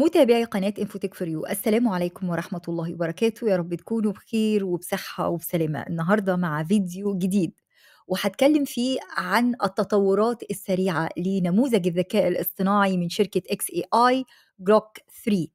متابعي قناة انفوتك فور يو السلام عليكم ورحمة الله وبركاته يا رب تكونوا بخير وبصحة وبسلامة النهاردة مع فيديو جديد وهتكلم فيه عن التطورات السريعة لنموذج الذكاء الاصطناعي من شركة اكس اي اي جروك 3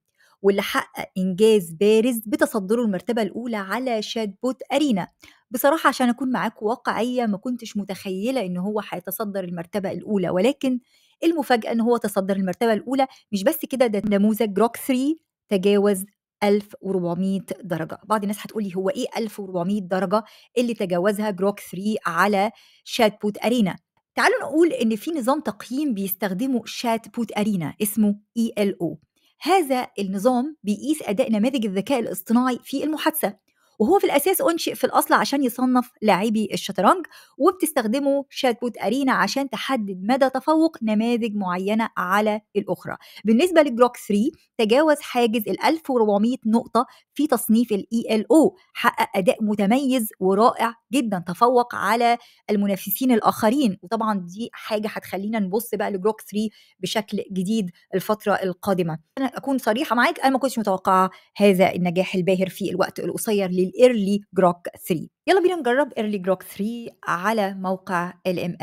واللي حقق انجاز بارز بتصدره المرتبه الاولى على شات بوت ارينا بصراحه عشان اكون معاك واقعيه ما كنتش متخيله ان هو هيتصدر المرتبه الاولى ولكن المفاجاه ان هو تصدر المرتبه الاولى مش بس كده ده نموذج روك 3 تجاوز 1400 درجه بعض الناس هتقولي هو ايه 1400 درجه اللي تجاوزها جروك 3 على شات بوت ارينا تعالوا نقول ان في نظام تقييم بيستخدمه شات بوت ارينا اسمه ELO هذا النظام بيقيس اداء نماذج الذكاء الاصطناعي في المحادثه وهو في الأساس أنشئ في الأصل عشان يصنف لاعبي الشطرنج وبتستخدمه شات بوت أرينا عشان تحدد مدى تفوق نماذج معينة على الأخرى بالنسبة لجروك 3 تجاوز حاجز ال 1400 نقطة في تصنيف الاي ال او e حقق أداء متميز ورائع جدا تفوق على المنافسين الآخرين وطبعا دي حاجة هتخلينا نبص بقى لجروك 3 بشكل جديد الفترة القادمة أنا أكون صريحة معاك أنا ما كنتش متوقعة هذا النجاح الباهر في الوقت القصير لل الايرلي جروك 3 يلا بينا نجرب ايرلي جروك 3 على موقع اي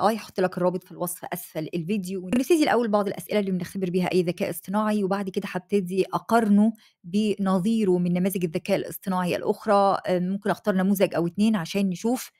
اي هحط لك الرابط في الوصف اسفل الفيديو ونبتدي الاول بعض الاسئله اللي بنختبر بيها اي ذكاء اصطناعي وبعد كده هبتدي اقارنه بنظيره من نماذج الذكاء الاصطناعي الاخرى آه، ممكن اختار نموذج او اتنين عشان نشوف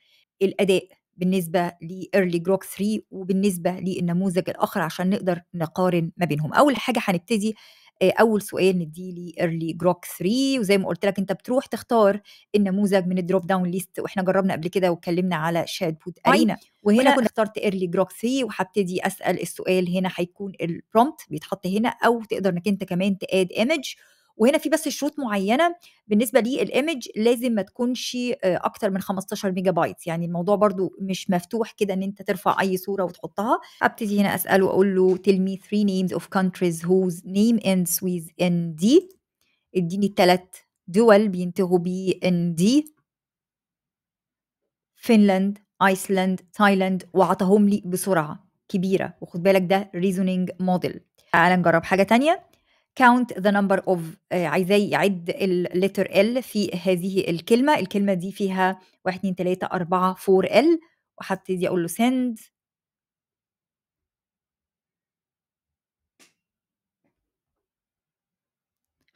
الاداء بالنسبة لإيرلي جروك 3 وبالنسبة للنموذج الآخر عشان نقدر نقارن ما بينهم أول حاجة هنبتدي آه، اول سؤال نديه لايرلي جروك 3 وزي ما قلت لك انت بتروح تختار النموذج من الدروب داون ليست واحنا جربنا قبل كده واتكلمنا على شاد بوت ارينا وهنا كنت اخترت ايرلي جروك 3 وهبتدي اسال السؤال هنا هيكون البرومت بيتحط هنا او تقدر انك انت كمان تاد ايمج وهنا في بس شروط معينه بالنسبه للايمج لازم ما تكونش آه، اكتر من 15 ميجا بايت يعني الموضوع برضو مش مفتوح كده ان انت ترفع اي صوره وتحطها ابتدي هنا اساله اقول له tell me three names of countries whose name ends with d اديني الثلاث دول بينتهوا ب d فنلند ايسلند تايلاند وعطاهم لي بسرعه كبيره وخد بالك ده ريزونينج موديل تعال نجرب حاجه تانية count the number of آه، عايزاه يعد الليتر L في هذه الكلمة الكلمة دي فيها 1 2 3 4 4 L وهبتدي أقول له send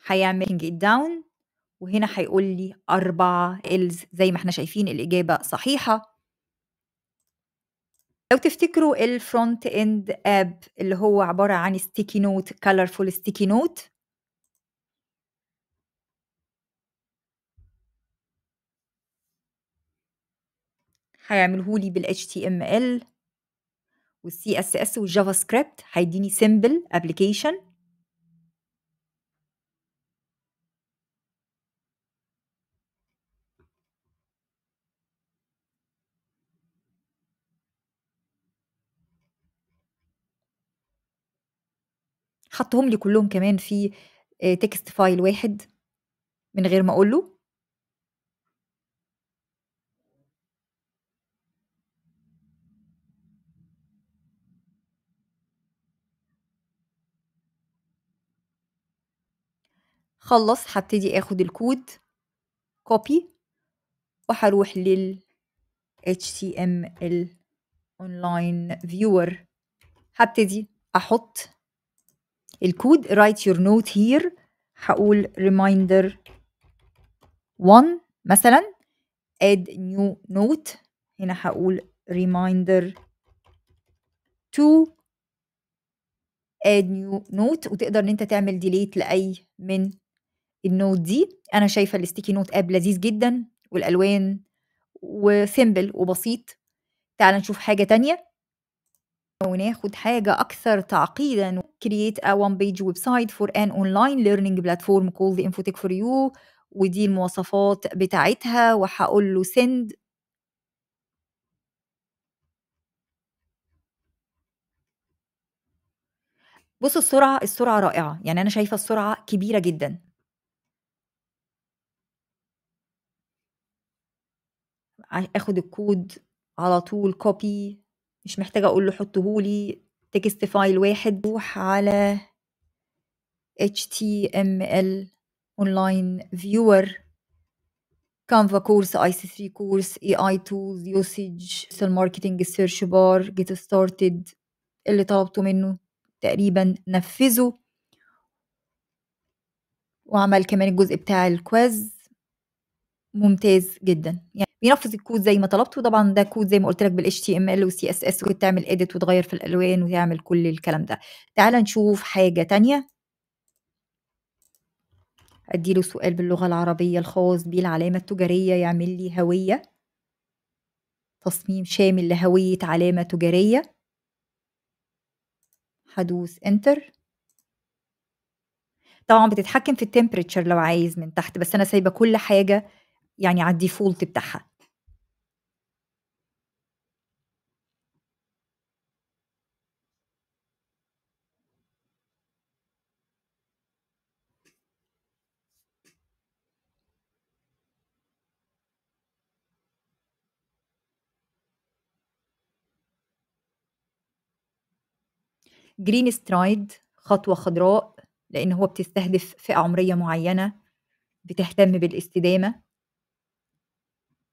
هيعمل it down وهنا هيقول لي أربع إلز زي ما احنا شايفين الإجابة صحيحة لو تفتكروا الفرونت اند اب اللي هو عباره عن ستيكي نوت كلرفول ستيكي نوت هيعمله لي بال HTML وال CSS والجافا سكريبت هيديني سيمبل ابلكيشن حطهم لي كلهم كمان في تكست آه، فايل واحد من غير ما اقول له خلص هبتدي اخد الكود كوبي وهروح لل HTML Online Viewer هبتدي احط الكود write your note here هقول reminder 1 مثلا add new note هنا هقول reminder 2 add new note وتقدر ان انت تعمل delete لاي من النوت دي انا شايفه الستيكي نوت اب لذيذ جدا والالوان وسيمبل وبسيط تعال نشوف حاجه تانية وناخد حاجة أكثر تعقيدا كرييت ا create بيج ويب سايت فور ان اونلاين ليرنينج بلاتفورم كول ذا Infotech فور يو ودي المواصفات بتاعتها وهقول له سند بصوا السرعة السرعة رائعة يعني أنا شايفة السرعة كبيرة جدا اخد الكود على طول كوبي مش محتاجة أقول له حطهولي تكست فايل واحد روح على HTML Online Viewer Canva Course ic 3 Course AI Tools Usage Social Marketing Search Bar Get Started اللي طلبته منه تقريبا نفذه وعمل كمان الجزء بتاع الكويز ممتاز جدا يعني بينفذ الكود زي ما طلبته طبعا ده كود زي ما قلت لك بالاتش تي ام ال والسي اس اس وتعمل اديت وتغير في الالوان وتعمل كل الكلام ده تعال نشوف حاجه تانية اديله سؤال باللغه العربيه الخاص بيه العلامه التجاريه يعمل لي هويه تصميم شامل لهويه علامه تجاريه هدوس انتر طبعا بتتحكم في التمبريتشر لو عايز من تحت بس انا سايبه كل حاجه يعني على الديفولت بتاعها جرين سترايد خطوة خضراء لأن هو بتستهدف فئة عمرية معينة بتهتم بالاستدامة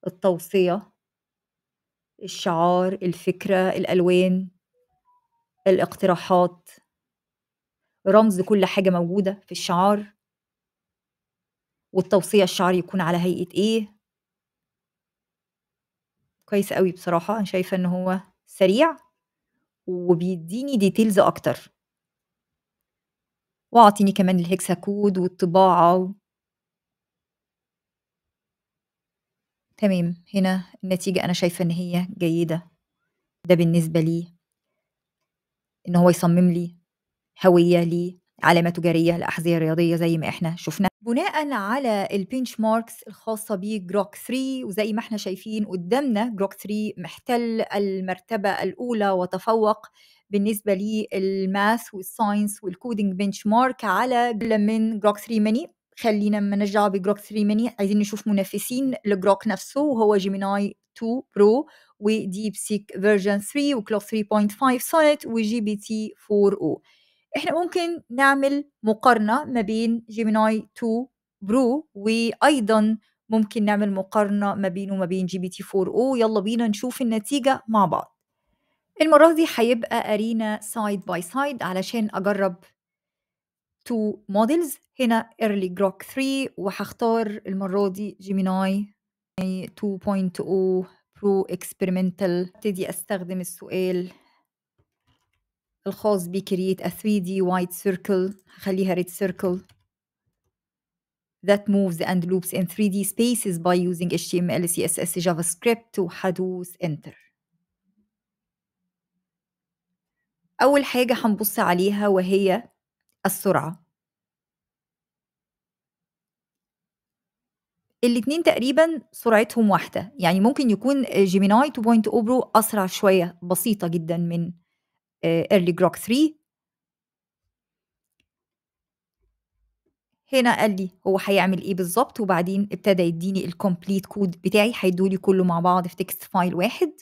التوصية الشعار الفكرة الألوان الاقتراحات رمز كل حاجة موجودة في الشعار والتوصية الشعر يكون على هيئة إيه كويس قوي بصراحة أنا شايفة إن هو سريع وبيديني ديتيلز أكتر وأعطيني كمان الهكسا كود والطباعة و... تمام هنا النتيجة أنا شايفة إن هي جيدة ده بالنسبة لي إن هو يصمم لي هوية ليه علامه تجارية لأحذية رياضية زي ما احنا شفنا بناء على البينش ماركس الخاصة بجروك 3 وزي ما احنا شايفين قدامنا جروك 3 محتل المرتبة الأولى وتفوق بالنسبة للماث والساينس والكودينج بينش مارك على من جروك 3 ماني خلينا ما نرجع بجروك 3 ميني عايزين نشوف منافسين لجروك نفسه وهو جيميناي 2 برو وديب سيك فيرجن 3 وكلوك 3.5 سونت وجي بي تي 4 او احنا ممكن نعمل مقارنة ما بين جيميناي 2 برو وايضا ممكن نعمل مقارنة ما بينه وما بين جي بي تي 4 او يلا بينا نشوف النتيجة مع بعض المرة دي هيبقى أرينا سايد باي سايد علشان أجرب تو موديلز هنا ايرلي جروك 3 وهختار المرة دي جيميناي 2.0 برو اكسبيرمنتال ابتدي استخدم السؤال الخاص بي بكريت a 3D وايت circle خليها red circle that moves and loops in 3D spaces by using HTML CSS JavaScript وحدوث enter أول حاجة هنبص عليها وهي السرعة الاتنين تقريبا سرعتهم واحدة يعني ممكن يكون جيميناي 2.0 برو أسرع شوية بسيطة جدا من ايرلي جروك 3 هنا قال لي هو هيعمل ايه بالظبط وبعدين ابتدى يديني الكومبليت كود بتاعي هيدولي كله مع بعض في تكست فايل واحد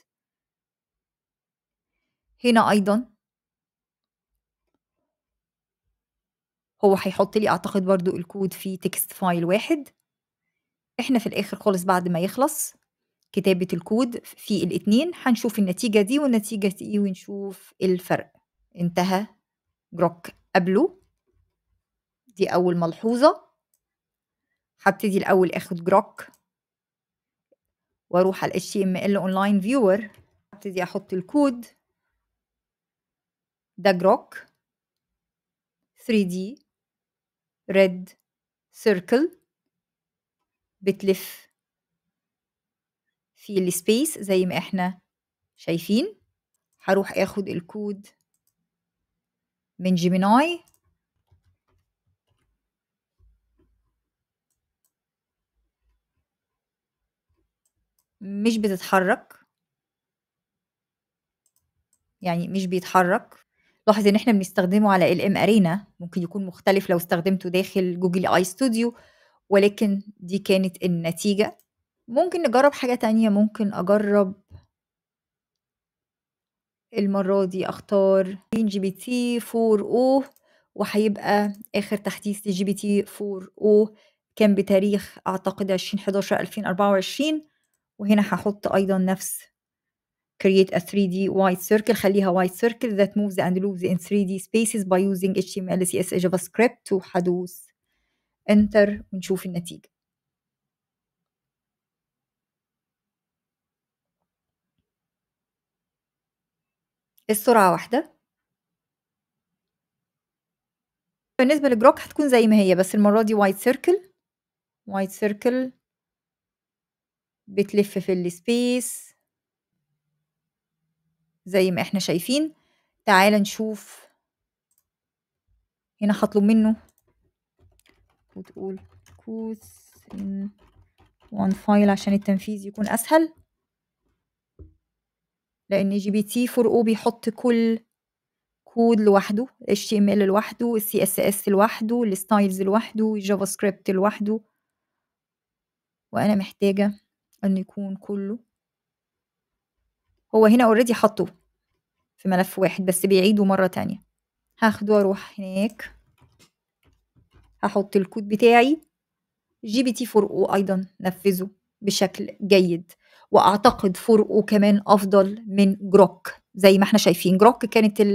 هنا ايضا هو هيحط لي اعتقد برضو الكود في تكست فايل واحد احنا في الاخر خالص بعد ما يخلص كتابة الكود في الاتنين هنشوف النتيجة دي والنتيجة دي ونشوف الفرق انتهى جروك قبله دي أول ملحوظة هبتدي الأول آخد جروك وأروح على HTML Online Viewer هبتدي أحط الكود ده جروك 3D Red Circle بتلف في السبيس زي ما احنا شايفين هروح اخد الكود من جيميناي مش بتتحرك يعني مش بيتحرك لاحظ ان احنا بنستخدمه على الام ام ارينا ممكن يكون مختلف لو استخدمته داخل جوجل اي ستوديو ولكن دي كانت النتيجه ممكن نجرب حاجة تانية، ممكن أجرب المرّة دي أختار جي بي تي 4 أو وهيبقى آخر تحديث لجي بي تي 4 أو كان بتاريخ اعتقد عشرين حداشر ألفين أربعة وعشرين وهنا هحط أيضًا نفس create a 3D white circle خليها white circle that moves and loops in 3D spaces by using HTML CSS JavaScript وحدوث enter ونشوف النتيجة. السرعة واحدة بالنسبة للجروك هتكون زي ما هي بس المرة دي وايت سيركل وايت سيركل بتلف في السبيس زي ما احنا شايفين تعال نشوف هنا هطلب منه وتقول ان وان فايل عشان التنفيذ يكون اسهل لأن جي بي تي 4 او بيحط كل كود لوحده اتش تي ام ال لوحده السي اس اس لوحده الستايلز لوحده الجافا سكريبت لوحده وانا محتاجه ان يكون كله هو هنا اوريدي حطه في ملف واحد بس بيعيده مره تانية هاخده واروح هناك هحط الكود بتاعي جي بي تي 4 او ايضا نفذه بشكل جيد واعتقد فرقه كمان افضل من جروك زي ما احنا شايفين جروك كانت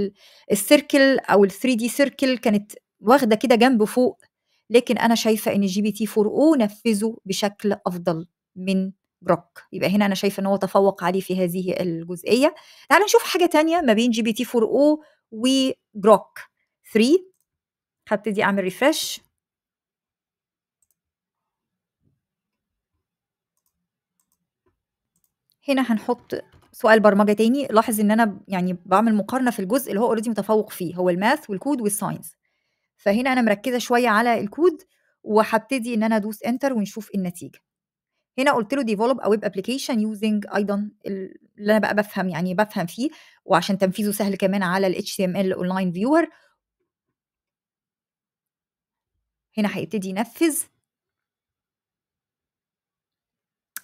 السيركل او ال 3 دي سيركل كانت واخده كده جنب فوق لكن انا شايفه ان جي بي تي 4 او نفذه بشكل افضل من جروك يبقى هنا انا شايفه ان هو تفوق عليه في هذه الجزئيه تعال نشوف حاجه تانية ما بين جي بي تي 4 او وجروك 3 هبتدي اعمل ريفرش هنا هنحط سؤال برمجه تاني لاحظ ان انا يعني بعمل مقارنه في الجزء اللي هو اوريدي متفوق فيه هو الماث والكود والساينس فهنا انا مركزه شويه على الكود وهبتدي ان انا ادوس انتر ونشوف النتيجه هنا قلت له ديفلوب ا ويب ابلكيشن يوزنج ايضا اللي انا بقى بفهم يعني بفهم فيه وعشان تنفيذه سهل كمان على ال HTML اونلاين فيور هنا هيبتدي ينفذ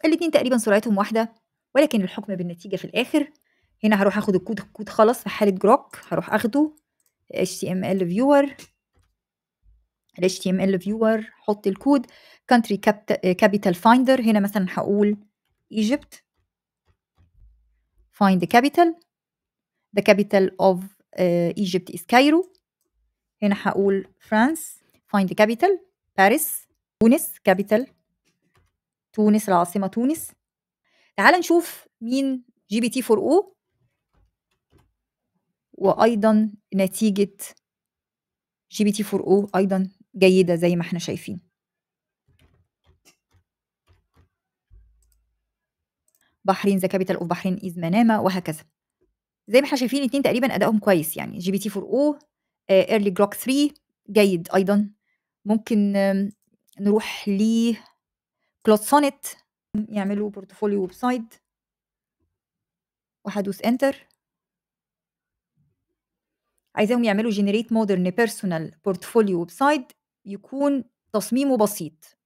الاتنين تقريبا سرعتهم واحده ولكن الحكم بالنتيجة في الآخر هنا هروح اخد الكود الكود خلص في حالة جروك هروح اخده HTML viewer ال HTML viewer حط الكود country capital finder هنا مثلا هقول Egypt find the capital the capital of uh, Egypt is Cairo هنا هقول France find the capital Paris تونس capital تونس العاصمة تونس تعال نشوف مين جي بي تي 4 او وايضا نتيجه جي بي تي 4 او ايضا جيده زي ما احنا شايفين بحرين ذا كابيتال اوف بحرين از منامه وهكذا زي ما احنا شايفين الاثنين تقريبا ادائهم كويس يعني جي بي تي 4 او ايرلي جروك 3 جيد ايضا ممكن نروح ل كلوتسونت يعملوا بورتفوليو ويب سايت وهدوس انتر عايزاهم يعملوا جنريت مودرن بيرسونال بورتفوليو ويب سايت يكون تصميمه بسيط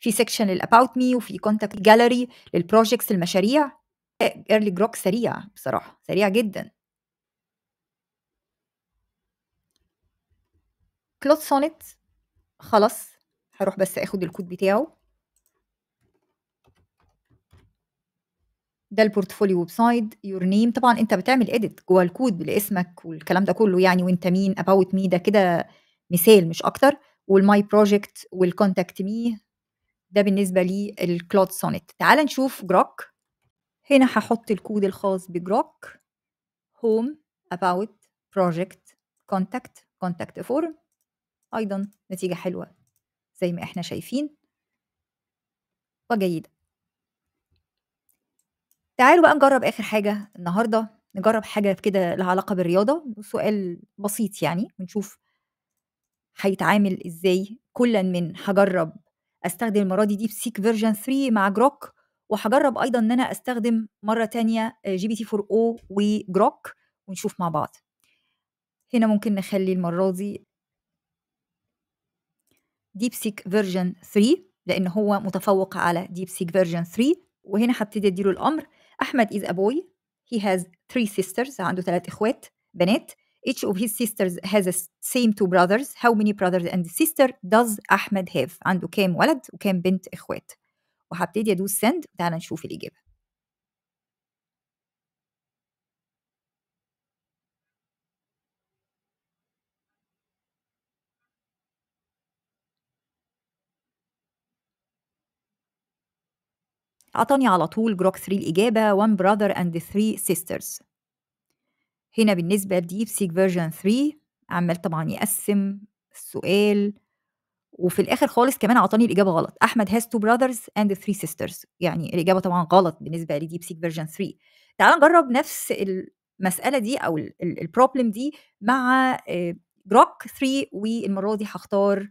في سيكشن الاباوت مي وفي كونتاكت جالري للبروجكتس المشاريع ايرلي جروك سريع بصراحه سريع جدا كلوت سونيت خلاص هروح بس اخد الكود بتاعه ده البورتفوليو ويب سايت يور نيم طبعا انت بتعمل اديت جوه الكود باسمك والكلام ده كله يعني وانت مين اباوت مي ده كده مثال مش اكتر والماي بروجكت والكونتاكت مي ده بالنسبه لي الكلود سونيت تعال نشوف جروك هنا هحط الكود الخاص بجروك هوم اباوت بروجكت كونتاكت كونتاكت فورم ايضا نتيجه حلوه زي ما احنا شايفين وجيده تعالوا بقى نجرب آخر حاجة النهاردة نجرب حاجة كده لها علاقة بالرياضة سؤال بسيط يعني ونشوف هيتعامل إزاي كلا من هجرب أستخدم المرة دي ديب سيك فيرجن 3 مع جروك وهجرب أيضا إن أنا أستخدم مرة تانية جي بي تي 4 أو وجروك ونشوف مع بعض هنا ممكن نخلي المرة دي ديب سيك فيرجن 3 لأن هو متفوق على ديب سيك فيرجن 3 وهنا هبتدي أديله الأمر أحمد is a boy he has three sisters عنده ثلاث إخوات بنات each of his sisters has the same two brothers how many brothers and sister does أحمد have عنده كام ولد وكام بنت إخوات وهبتدي أدوس send تعالى نشوف الإجابة أعطاني على طول جروك 3 الإجابة One Brother and Three Sisters هنا بالنسبة لديب سيك فيرجن 3 عمال طبعا يقسم السؤال وفي الاخر خالص كمان أعطاني الاجابه غلط احمد has two brothers and three sisters يعني الاجابه طبعا غلط بالنسبه لديب سيك فيرجن 3 تعال نجرب نفس المساله دي او البروبلم دي مع جروك آه، 3 والمره دي هختار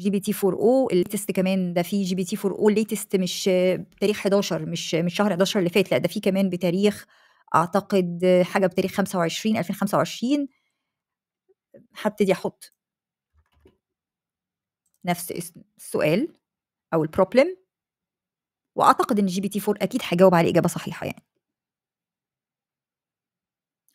جي بي تي 4 او الليتست كمان ده في جي بي تي 4 او الليتست مش بتاريخ 11 مش مش شهر 11 اللي فات لا ده في كمان بتاريخ اعتقد حاجه بتاريخ 25 2025 هبتدي احط نفس السؤال او البروبلم واعتقد ان جي بي تي 4 اكيد هجاوب على اجابه صحيحه يعني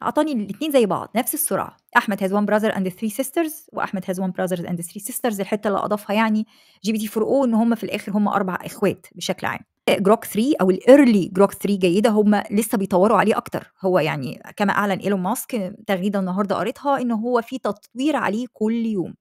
اعطاني الاثنين زي بعض نفس السرعه احمد هاز وان براذر اند ثري سيسترز واحمد هاز وان براذرز اند ثري سيسترز الحته اللي اضافها يعني جي بي تي 4 او ان هم في الاخر هم اربع اخوات بشكل عام جروك 3 او الايرلي جروك 3 جيده هم لسه بيطوروا عليه اكتر هو يعني كما اعلن ايلون ماسك تغريده النهارده قريتها ان هو في تطوير عليه كل يوم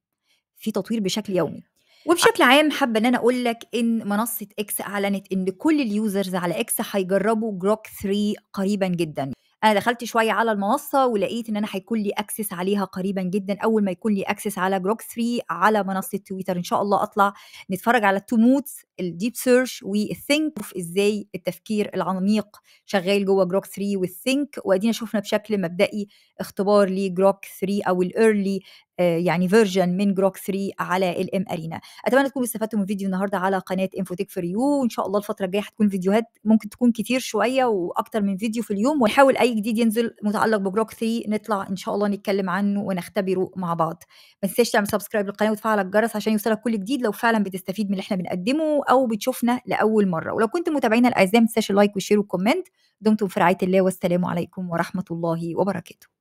في تطوير بشكل يومي وبشكل عام حابه ان انا اقول لك ان منصه اكس اعلنت ان كل اليوزرز على اكس هيجربوا جروك 3 قريبا جدا انا دخلت شويه على المنصه ولقيت ان انا هيكون لي اكسس عليها قريبا جدا اول ما يكون لي اكسس على جروك 3 على منصه تويتر ان شاء الله اطلع نتفرج على التو مودز الديب سيرش والثينك ازاي التفكير العميق شغال جوه جروك 3 والثينك وادينا شفنا بشكل مبدئي اختبار لجروك 3 او الايرلي آه، يعني فيرجن من جروك 3 على الام ارينا اتمنى تكونوا استفدتوا من فيديو النهارده على قناه انفوتك فور يو وان شاء الله الفتره الجايه هتكون فيديوهات ممكن تكون كتير شويه واكتر من فيديو في اليوم ونحاول اي جديد ينزل متعلق بجروك 3 نطلع ان شاء الله نتكلم عنه ونختبره مع بعض ما تنساش تعمل سبسكرايب للقناه وتفعل الجرس عشان يوصلك كل جديد لو فعلا بتستفيد من اللي احنا بنقدمه او بتشوفنا لاول مره ولو كنت متابعينا الاعزاء ما تنساش اللايك والشير والكومنت دمتم في رعايه الله والسلام عليكم ورحمه الله وبركاته